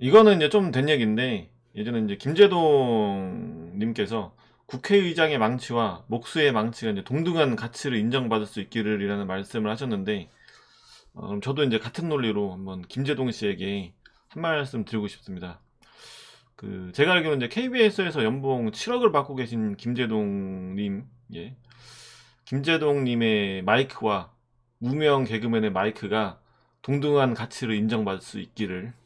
이거는 이제 좀 된 얘기인데 예전에 이제 김재동 님께서 국회의장의 망치와 목수의 망치가 이제 동등한 가치를 인정받을 수 있기를이라는 말씀을 하셨는데 어, 그럼 저도 이제 같은 논리로 한번 김재동 씨에게 한 말씀 드리고 싶습니다. 그 제가 알기로 는 이제 KBS에서 연봉 7억을 받고 계신 김재동 님, 예. 김재동 님의 마이크와 무명 개그맨의 마이크가 동등한 가치를 인정받을 수 있기를